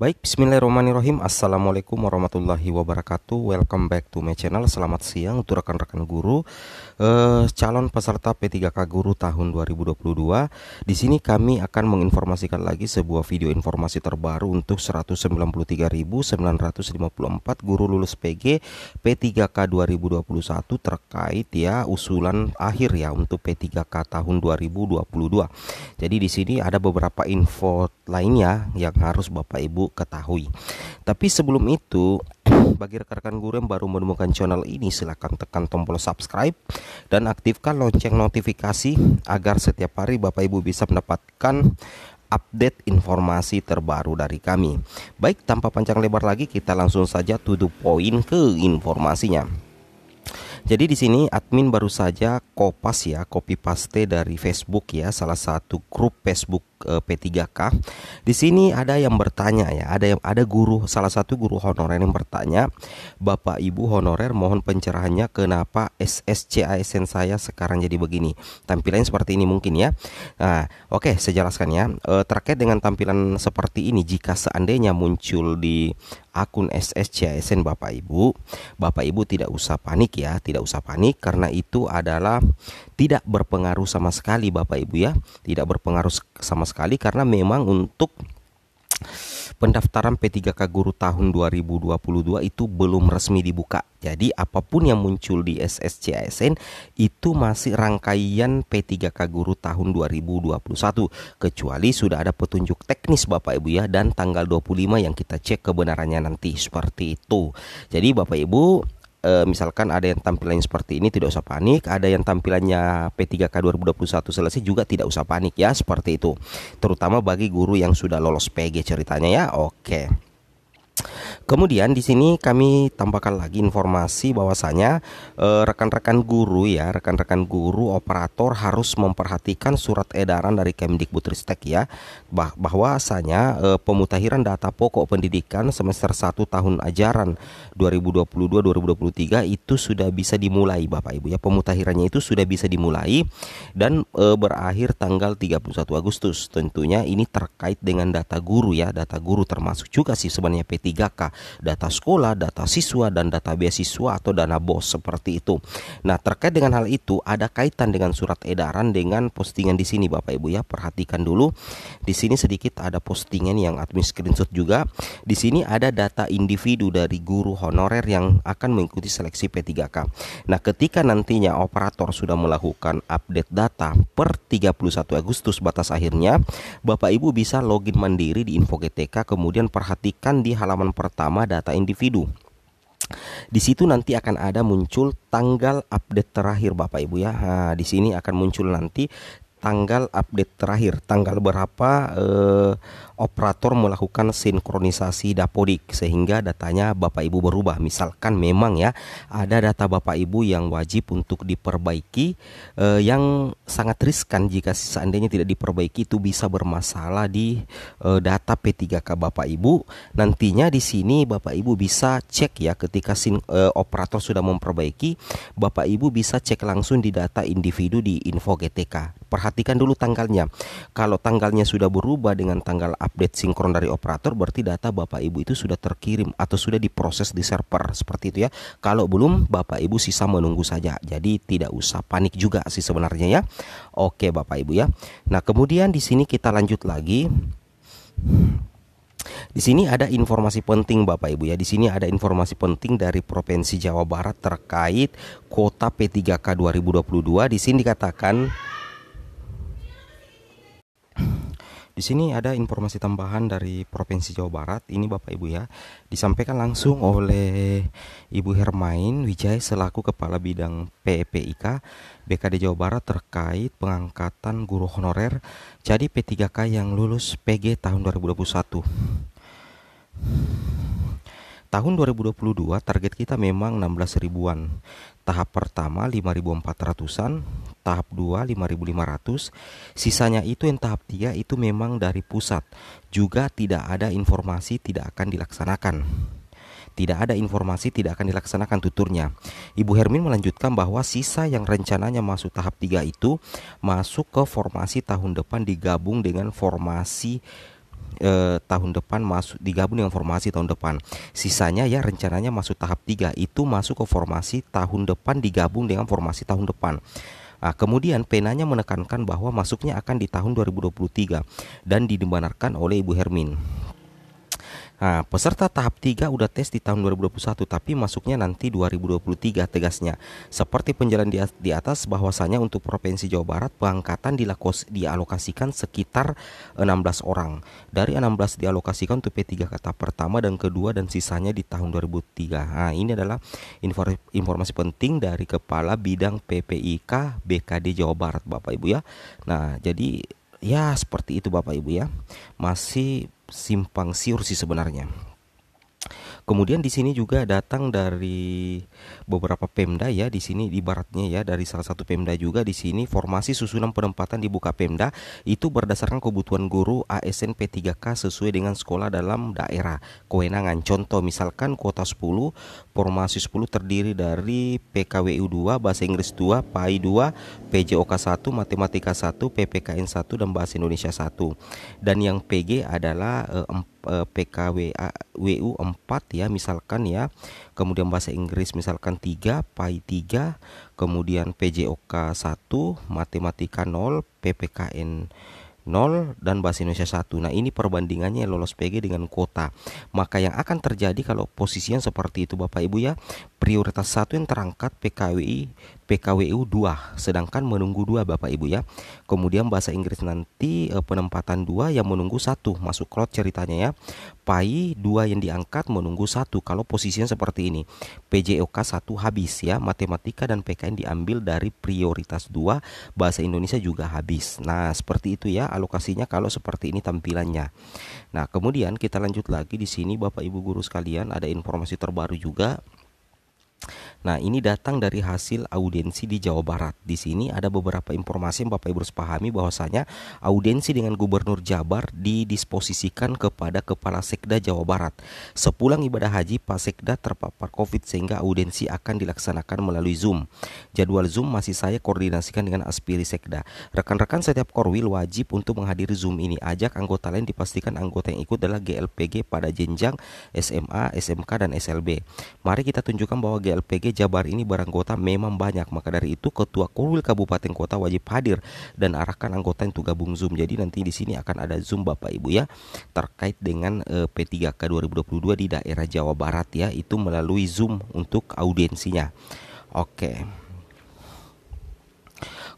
Baik, bismillahirrahmanirrahim. Assalamualaikum warahmatullahi wabarakatuh. Welcome back to my channel. Selamat siang untuk rekan-rekan guru eh, calon peserta P3K Guru tahun 2022. Di sini kami akan menginformasikan lagi sebuah video informasi terbaru untuk 193.954 guru lulus PG P3K 2021 terkait ya usulan akhir ya untuk P3K tahun 2022. Jadi di sini ada beberapa info lainnya yang harus Bapak Ibu ketahui. Tapi sebelum itu, bagi rekan-rekan guru yang baru menemukan channel ini, silahkan tekan tombol subscribe dan aktifkan lonceng notifikasi agar setiap hari Bapak Ibu bisa mendapatkan update informasi terbaru dari kami. Baik, tanpa panjang lebar lagi, kita langsung saja to poin ke informasinya. Jadi di sini admin baru saja kopas ya, copy paste dari Facebook ya, salah satu grup Facebook Eh, P3K. Di sini ada yang bertanya ya, ada yang ada guru salah satu guru honorer yang bertanya, "Bapak Ibu honorer, mohon pencerahannya kenapa SSC ASN saya sekarang jadi begini?" Tampilannya seperti ini mungkin ya. Nah, oke, okay, saya jelaskan ya. E, terkait dengan tampilan seperti ini jika seandainya muncul di akun ASN Bapak Ibu. Bapak Ibu tidak usah panik ya, tidak usah panik karena itu adalah tidak berpengaruh sama sekali Bapak Ibu ya, tidak berpengaruh sama sekali karena memang untuk pendaftaran P3K Guru tahun 2022 itu belum resmi dibuka. Jadi apapun yang muncul di ASN itu masih rangkaian P3K Guru tahun 2021 kecuali sudah ada petunjuk teknis Bapak Ibu ya dan tanggal 25 yang kita cek kebenarannya nanti seperti itu. Jadi Bapak Ibu e, misalkan ada yang tampilannya seperti ini tidak usah panik, ada yang tampilannya P3K 2021 selesai juga tidak usah panik ya seperti itu. Terutama bagi guru yang sudah lolos PG ceritanya ya. Oke. Kemudian di sini kami tambahkan lagi informasi bahwasanya eh, rekan-rekan guru ya, rekan-rekan guru operator harus memperhatikan surat edaran dari Kemdikbudristek ya bah bahwasanya eh, pemutahiran data pokok pendidikan semester 1 tahun ajaran 2022-2023 itu sudah bisa dimulai Bapak Ibu ya. Pemutahirannya itu sudah bisa dimulai dan eh, berakhir tanggal 31 Agustus. Tentunya ini terkait dengan data guru ya, data guru termasuk juga sih sebenarnya P3K data sekolah, data siswa, dan data beasiswa atau dana BOS seperti itu. Nah, terkait dengan hal itu ada kaitan dengan surat edaran dengan postingan di sini Bapak Ibu ya. Perhatikan dulu. Di sini sedikit ada postingan yang admin screenshot juga. Di sini ada data individu dari guru honorer yang akan mengikuti seleksi P3K. Nah, ketika nantinya operator sudah melakukan update data per 31 Agustus batas akhirnya, Bapak Ibu bisa login mandiri di Info GTK kemudian perhatikan di halaman pertama pertama data individu. Di situ nanti akan ada muncul tanggal update terakhir Bapak Ibu ya. Nah, di sini akan muncul nanti tanggal update terakhir, tanggal berapa eh, operator melakukan sinkronisasi dapodik sehingga datanya Bapak Ibu berubah. Misalkan memang ya ada data Bapak Ibu yang wajib untuk diperbaiki eh, yang sangat riskan jika seandainya tidak diperbaiki itu bisa bermasalah di eh, data P3K Bapak Ibu. Nantinya di sini Bapak Ibu bisa cek ya ketika sin, eh, operator sudah memperbaiki, Bapak Ibu bisa cek langsung di data individu di info GTK perhatikan dulu tanggalnya kalau tanggalnya sudah berubah dengan tanggal update sinkron dari operator berarti data Bapak Ibu itu sudah terkirim atau sudah diproses di server seperti itu ya kalau belum Bapak Ibu sisa menunggu saja jadi tidak usah panik juga sih sebenarnya ya oke Bapak Ibu ya nah kemudian di sini kita lanjut lagi di sini ada informasi penting Bapak Ibu ya. Di sini ada informasi penting dari Provinsi Jawa Barat terkait kuota P3K 2022. Di sini dikatakan Di sini ada informasi tambahan dari Provinsi Jawa Barat. Ini Bapak Ibu ya, disampaikan langsung oleh Ibu Hermain Wijaya selaku Kepala Bidang PEPIK BKD Jawa Barat terkait pengangkatan guru honorer jadi P3K yang lulus PG tahun 2021. Tahun 2022 target kita memang 16 ribuan. Tahap pertama 5.400-an, tahap 2 5500 sisanya itu yang tahap 3 itu memang dari pusat juga tidak ada informasi tidak akan dilaksanakan tidak ada informasi tidak akan dilaksanakan tuturnya. Ibu Hermin melanjutkan bahwa sisa yang rencananya masuk tahap 3 itu masuk ke formasi tahun depan digabung dengan formasi eh, tahun depan masuk digabung dengan formasi tahun depan. Sisanya ya rencananya masuk tahap 3 itu masuk ke formasi tahun depan digabung dengan formasi tahun depan. Nah, kemudian penanya menekankan bahwa masuknya akan di tahun 2023 dan dibenarkan oleh Ibu Hermin. Nah, peserta tahap 3 udah tes di tahun 2021 tapi masuknya nanti 2023 tegasnya. Seperti penjalan di, atas bahwasanya untuk Provinsi Jawa Barat pengangkatan dilakos, dialokasikan sekitar 16 orang. Dari 16 dialokasikan untuk P3 kata pertama dan kedua dan sisanya di tahun 2003. Nah, ini adalah informasi penting dari Kepala Bidang PPIK BKD Jawa Barat Bapak Ibu ya. Nah, jadi ya seperti itu Bapak Ibu ya. Masih simpang siur sih sebenarnya Kemudian di sini juga datang dari beberapa Pemda ya di sini ibaratnya ya dari salah satu Pemda juga di sini formasi susunan penempatan di buka Pemda itu berdasarkan kebutuhan guru ASN P3K sesuai dengan sekolah dalam daerah. Kewenangan contoh misalkan kuota 10 formasi 10 terdiri dari PKWU 2, Bahasa Inggris 2, PAI 2, PJOK 1, Matematika 1, PPKN 1 dan Bahasa Indonesia 1. Dan yang PG adalah 4 eh, Eh, PKWU 4 ya misalkan ya kemudian bahasa Inggris misalkan 3 PAI 3 kemudian PJOK 1 matematika 0 PPKN 0 dan bahasa Indonesia 1. Nah, ini perbandingannya lolos PG dengan kuota. Maka yang akan terjadi kalau posisinya seperti itu Bapak Ibu ya, prioritas satu yang terangkat PKWI PKWU 2 sedangkan menunggu 2 Bapak Ibu ya. Kemudian bahasa Inggris nanti eh, penempatan 2 yang menunggu 1 masuk klot ceritanya ya. Pai 2 yang diangkat menunggu 1 kalau posisinya seperti ini. PJOK 1 habis ya. Matematika dan PKN diambil dari prioritas 2 bahasa Indonesia juga habis. Nah, seperti itu ya alokasinya kalau seperti ini tampilannya. Nah, kemudian kita lanjut lagi di sini Bapak Ibu guru sekalian ada informasi terbaru juga Nah, ini datang dari hasil audiensi di Jawa Barat. Di sini ada beberapa informasi yang Bapak Ibu harus pahami bahwasanya audiensi dengan Gubernur Jabar didisposisikan kepada Kepala Sekda Jawa Barat. Sepulang ibadah haji, Pak Sekda terpapar COVID sehingga audiensi akan dilaksanakan melalui Zoom. Jadwal Zoom masih saya koordinasikan dengan Aspiri Sekda. Rekan-rekan setiap Korwil wajib untuk menghadiri Zoom ini. Ajak anggota lain dipastikan anggota yang ikut adalah GLPG pada jenjang SMA, SMK, dan SLB. Mari kita tunjukkan bahwa GLPG Jabar ini barang kota memang banyak. Maka dari itu ketua Korwil Kabupaten Kota wajib hadir dan arahkan anggota untuk gabung Zoom. Jadi nanti di sini akan ada Zoom Bapak Ibu ya terkait dengan eh, P3K 2022 di daerah Jawa Barat ya itu melalui Zoom untuk audiensinya. Oke. Okay.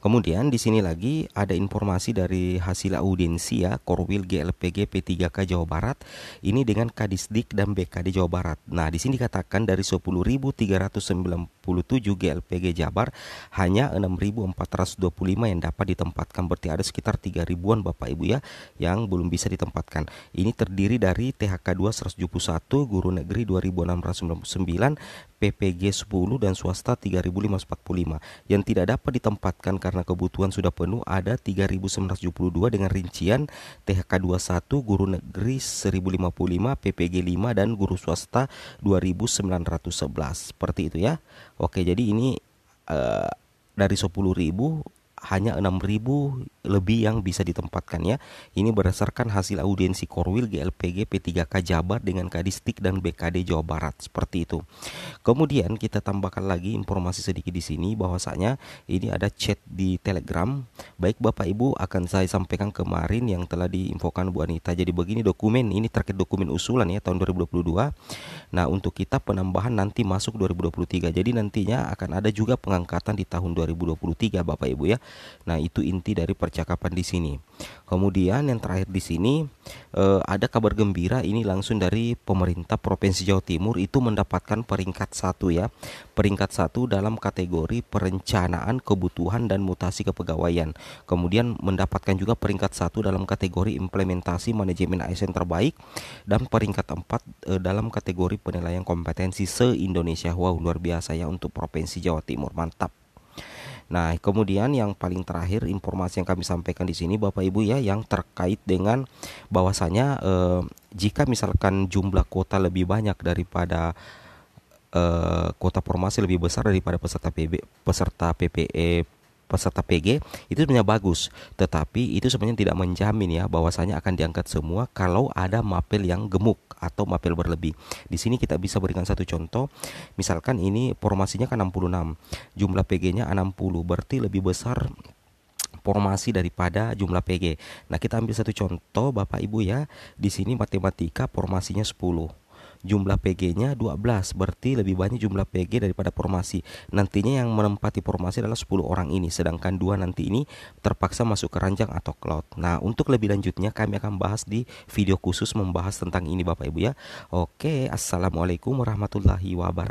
Kemudian di sini lagi ada informasi dari hasil audiensi ya Korwil GLPG P3K Jawa Barat ini dengan Kadisdik dan BKD Jawa Barat. Nah, di sini dikatakan dari 10.390 GLPG Jabar hanya 6.425 yang dapat ditempatkan berarti ada sekitar 3.000 ribuan Bapak Ibu ya yang belum bisa ditempatkan. Ini terdiri dari THK 2 171, guru negeri 2699, PPG 10 dan swasta 3545. Yang tidak dapat ditempatkan karena kebutuhan sudah penuh ada 3972 dengan rincian THK 21 guru negeri 1055, PPG 5 dan guru swasta 2911. Seperti itu ya. Oke, jadi ini uh, dari 10.000 hanya 6.000 lebih yang bisa ditempatkan ya. Ini berdasarkan hasil audiensi Korwil GLPG P3K Jabar dengan Kadistik dan BKD Jawa Barat seperti itu. Kemudian kita tambahkan lagi informasi sedikit di sini bahwasanya ini ada chat di Telegram. Baik Bapak Ibu akan saya sampaikan kemarin yang telah diinfokan Bu Anita. Jadi begini dokumen ini terkait dokumen usulan ya tahun 2022. Nah, untuk kita penambahan nanti masuk 2023. Jadi nantinya akan ada juga pengangkatan di tahun 2023 Bapak Ibu ya. Nah, itu inti dari per percakapan di sini. Kemudian yang terakhir di sini eh, ada kabar gembira ini langsung dari pemerintah Provinsi Jawa Timur itu mendapatkan peringkat satu ya, peringkat satu dalam kategori perencanaan kebutuhan dan mutasi kepegawaian. Kemudian mendapatkan juga peringkat satu dalam kategori implementasi manajemen ASN terbaik dan peringkat empat eh, dalam kategori penilaian kompetensi se Indonesia. Wow luar biasa ya untuk Provinsi Jawa Timur mantap. Nah, kemudian yang paling terakhir informasi yang kami sampaikan di sini Bapak Ibu ya yang terkait dengan bahwasanya eh, jika misalkan jumlah kuota lebih banyak daripada eh, kuota formasi lebih besar daripada peserta PB, peserta PPE peserta PG itu sebenarnya bagus, tetapi itu sebenarnya tidak menjamin ya bahwasanya akan diangkat semua kalau ada mapel yang gemuk atau mapel berlebih. Di sini kita bisa berikan satu contoh, misalkan ini formasinya kan 66, jumlah PG-nya 60, berarti lebih besar formasi daripada jumlah PG. Nah, kita ambil satu contoh Bapak Ibu ya. Di sini matematika formasinya 10 jumlah PG-nya 12 berarti lebih banyak jumlah PG daripada formasi nantinya yang menempati formasi adalah 10 orang ini sedangkan dua nanti ini terpaksa masuk ke ranjang atau cloud nah untuk lebih lanjutnya kami akan bahas di video khusus membahas tentang ini Bapak Ibu ya oke Assalamualaikum warahmatullahi wabarakatuh